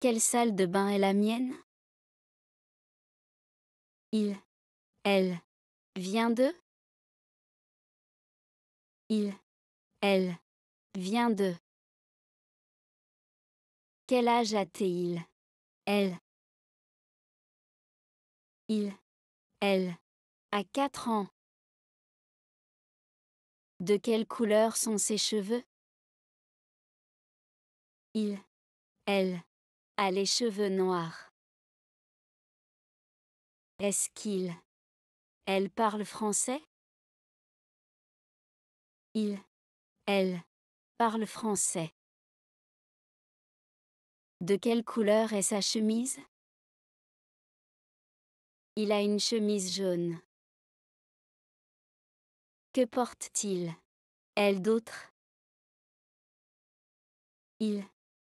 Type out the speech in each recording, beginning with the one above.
Quelle salle de bain est la mienne Il. Elle. Vient de Il. Elle. Vient de Quel âge a-t-il Elle. Il. Elle. A quatre ans. De quelle couleur sont ses cheveux Il. Elle a les cheveux noirs. Est-ce qu'il Elle parle français Il Elle parle français. De quelle couleur est sa chemise Il a une chemise jaune. Que porte-t-il Elle d'autre Il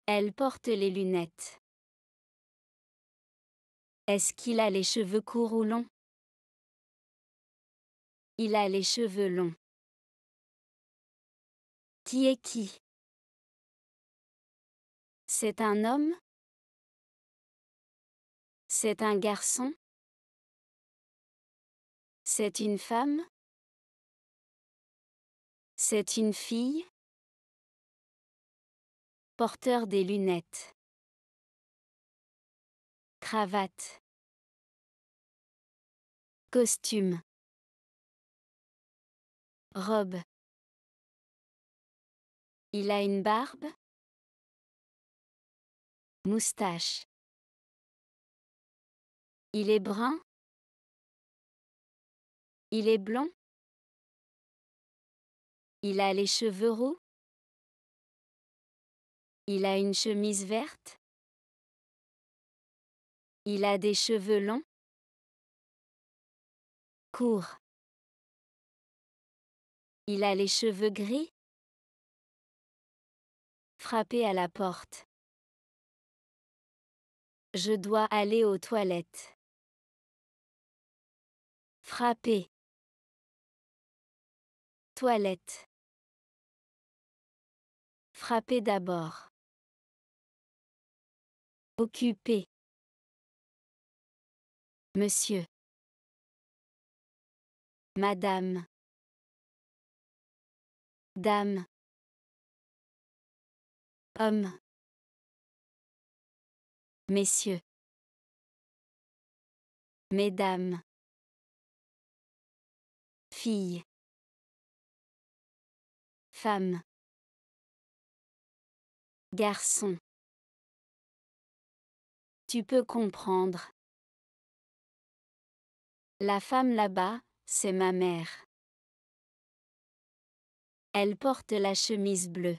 elle porte les lunettes. Est-ce qu'il a les cheveux courts ou longs Il a les cheveux longs. Qui est qui C'est un homme C'est un garçon C'est une femme C'est une fille Porteur des lunettes. Cravate. Costume. Robe. Il a une barbe. Moustache. Il est brun. Il est blond. Il a les cheveux roux. Il a une chemise verte. Il a des cheveux longs. Court. Il a les cheveux gris. Frappez à la porte. Je dois aller aux toilettes. Frappez. Toilette. Frappez d'abord. Occupé. Monsieur. Madame. Dame. Homme. Messieurs. Mesdames. Filles. Femmes. Garçons. Tu peux comprendre. La femme là-bas, c'est ma mère. Elle porte la chemise bleue.